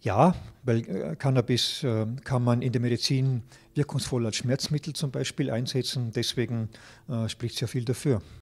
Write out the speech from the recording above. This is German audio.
Ja, weil äh, Cannabis äh, kann man in der Medizin wirkungsvoll als Schmerzmittel zum Beispiel einsetzen. Deswegen äh, spricht sehr viel dafür.